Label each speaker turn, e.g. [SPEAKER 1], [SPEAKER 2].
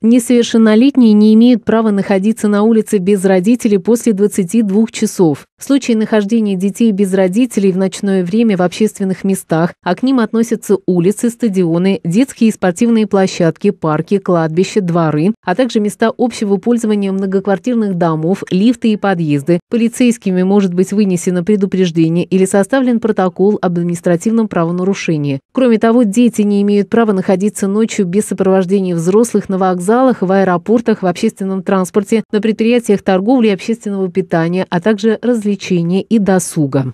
[SPEAKER 1] Несовершеннолетние не имеют права находиться на улице без родителей после 22 часов. В случае нахождения детей без родителей в ночное время в общественных местах, а к ним относятся улицы, стадионы, детские и спортивные площадки, парки, кладбища, дворы, а также места общего пользования многоквартирных домов, лифты и подъезды, полицейскими может быть вынесено предупреждение или составлен протокол об административном правонарушении. Кроме того, дети не имеют права находиться ночью без сопровождения взрослых на вокзале вокзалах, в аэропортах, в общественном транспорте, на предприятиях торговли и общественного питания, а также развлечения и досуга.